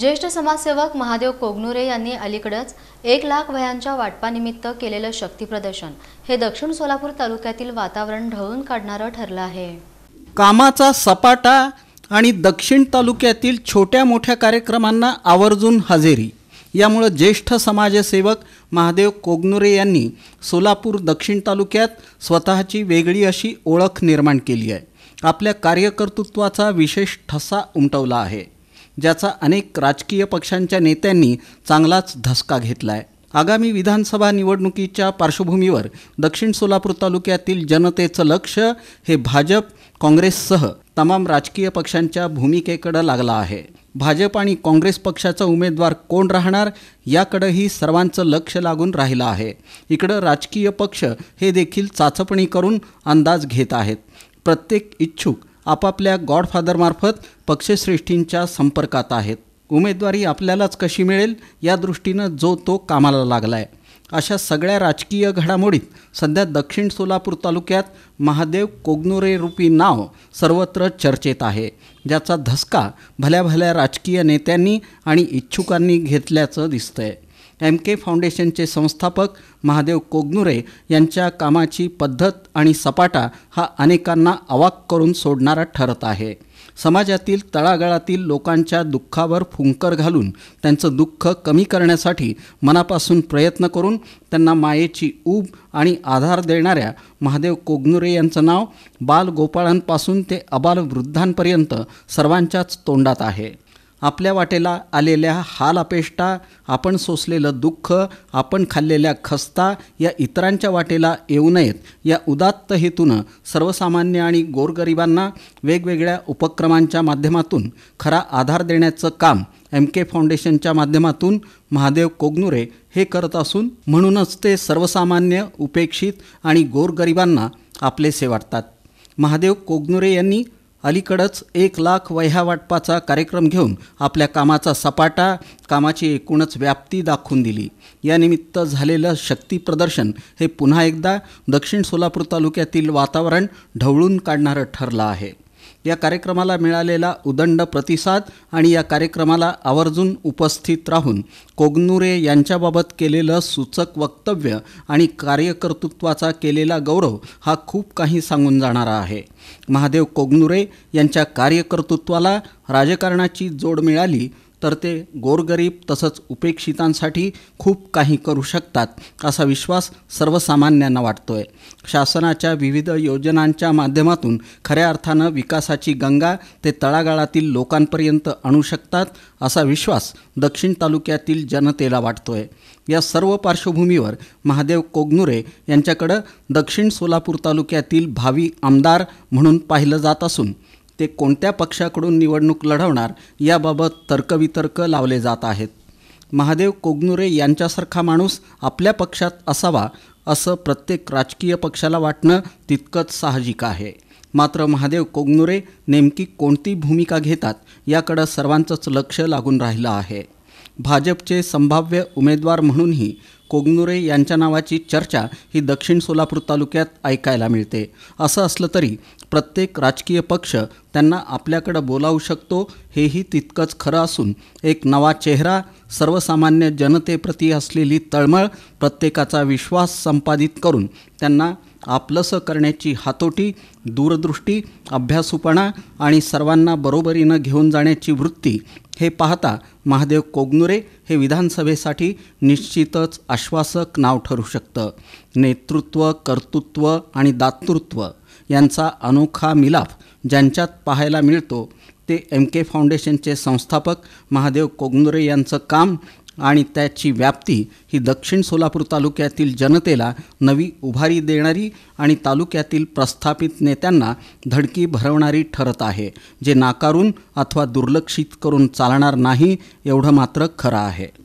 ज्येष्ठ समाजसेवक महादेव कोगनुरे यांनी अलीकडंच एक लाख वयांच्या वाटपानिमित्त केलेलं शक्तीप्रदर्शन हे दक्षिण सोलापूर तालुक्यातील वातावरण ढळून काढणारं ठरलं आहे कामाचा सपाटा आणि दक्षिण तालुक्यातील छोट्या मोठ्या कार्यक्रमांना आवर्जून हजेरी यामुळं ज्येष्ठ समाजसेवक महादेव कोगनुरे यांनी सोलापूर दक्षिण तालुक्यात स्वतःची वेगळी अशी ओळख निर्माण केली आहे आपल्या कार्यकर्तृत्वाचा विशेष ठसा उमटवला आहे ज्याचा अनेक राजकीय पक्षांच्या नेत्यांनी चांगलाच धसका घेतला आहे आगामी विधानसभा निवडणुकीच्या पार्श्वभूमीवर दक्षिण सोलापूर तालुक्यातील जनतेचं लक्ष हे भाजप काँग्रेससह तमाम राजकीय पक्षांच्या भूमिकेकडं लागला आहे भाजप आणि काँग्रेस पक्षाचा उमेदवार कोण राहणार याकडंही सर्वांचं लक्ष लागून राहिलं आहे इकडं राजकीय पक्ष हे देखील चाचपणी करून अंदाज घेत आहेत प्रत्येक इच्छुक आपापल्या गॉडफादरमार्फत पक्षश्रेष्ठींच्या संपर्कात आहेत उमेदवारी आपल्यालाच कशी मिळेल या दृष्टीनं जो तो कामाला लागला आहे अशा सगळ्या राजकीय घडामोडीत सध्या दक्षिण सोलापूर तालुक्यात महादेव कोगनोरे रूपी नाव सर्वत्र चर्चेत आहे ज्याचा धसका भल्या भल्या राजकीय नेत्यांनी आणि इच्छुकांनी घेतल्याचं दिसतंय एम के फाउंडेशनचे संस्थापक महादेव कोगनुरे यांच्या कामाची पद्धत आणि सपाटा हा अनेकांना अवाक करून सोडणारा ठरत आहे समाजातील तळागाळातील लोकांच्या दुःखावर फुंकर घालून त्यांचं दुःख कमी करण्यासाठी मनापासून प्रयत्न करून त्यांना मायेची ऊब आणि आधार देणाऱ्या महादेव कोगनुरे यांचं नाव बाल बालगोपाळांपासून ते अबाल वृद्धांपर्यंत सर्वांच्याच तोंडात आहे आपल्या वाटेला आलेल्या हाल अपेष्टा आपण सोसलेलं दुःख आपण खाल्लेल्या खस्ता या इतरांच्या वाटेला येऊ नयेत या उदात्त हेतूनं सर्वसामान्य आणि गोरगरिबांना वेगवेगळ्या उपक्रमांच्या माध्यमातून खरा आधार देण्याचं काम एम के फाउंडेशनच्या माध्यमातून महादेव कोगनुरे हे करत असून म्हणूनच ते सर्वसामान्य उपेक्षित आणि गोरगरिबांना आपलेसे वाटतात महादेव कोगनुरे यांनी अलीकडंच एक लाख वह्या वाटपाचा कार्यक्रम घेऊन आपल्या कामाचा सपाटा कामाची एकूणच व्याप्ती दाखवून दिली यानिमित्त झालेलं प्रदर्शन हे पुन्हा एकदा दक्षिण सोलापूर तालुक्यातील वातावरण ढवळून काढणारं ठरलं आहे या कार्यक्रमाला मिळालेला उदंड प्रतिसाद आणि या कार्यक्रमाला आवर्जून उपस्थित राहून कोगनुरे यांच्याबाबत केलेलं सूचक वक्तव्य आणि कार्यकर्तृत्वाचा केलेला गौरव हा खूप काही सांगून जाणारा आहे महादेव कोगनुरे यांच्या कार्यकर्तृत्वाला राजकारणाची जोड मिळाली तर ते गोरगरीब तसंच उपेक्षितांसाठी खूप काही करू शकतात असा विश्वास सर्वसामान्यांना वाटतोय शासनाच्या विविध योजनांच्या माध्यमातून खऱ्या अर्थानं विकासाची गंगा ते तळागाळातील लोकांपर्यंत आणू शकतात असा विश्वास दक्षिण तालुक्यातील जनतेला वाटतोय या सर्व पार्श्वभूमीवर महादेव कोगनुरे यांच्याकडं दक्षिण सोलापूर तालुक्यातील भावी आमदार म्हणून पाहिलं जात असून ते कोणत्या पक्षाकडून निवडणूक लढवणार याबाबत तर्कवितर्क लावले जात आहेत महादेव कोगनुरे यांच्यासारखा माणूस आपल्या पक्षात असावा असं प्रत्येक राजकीय पक्षाला वाटणं तितकंच साहजिक आहे मात्र महादेव कोगनुरे नेमकी कोणती भूमिका घेतात याकडं सर्वांचंच लक्ष लागून राहिलं आहे भाजपचे संभाव्य उमेदवार म्हणूनही कोगनुरे यांच्या नावाची चर्चा ही दक्षिण सोलापूर तालुक्यात ऐकायला मिळते असं असलं तरी प्रत्येक राजकीय पक्ष त्यांना आपल्याकडं बोलावू शकतो हेही तितकंच खरं असून एक नवा चेहरा सर्वसामान्य जनतेप्रती असलेली तळमळ प्रत्येकाचा विश्वास संपादित करून त्यांना आपलंसं करण्याची हातोटी दूरदृष्टी अभ्यासूपणा आणि सर्वांना बरोबरीनं घेऊन जाण्याची वृत्ती हे पाहता महादेव कोगनुरे हे विधानसभेसाठी निश्चितच आश्वासक नाव ठरू शकतं नेतृत्व कर्तृत्व आणि दातृत्व यांचा अनोखा मिलाफ ज्यांच्यात पाहायला मिळतो ते एम के फाउंडेशनचे संस्थापक महादेव कोगनुरे यांचं काम आणि त्याची व्याप्ती ही दक्षिण सोलापूर तालुक्यातील जनतेला नवी उभारी देणारी आणि तालुक्यातील प्रस्थापित नेत्यांना धडकी भरवणारी ठरत आहे जे नाकारून अथवा दुर्लक्षित करून चालणार नाही एवढं मात्र खरं आहे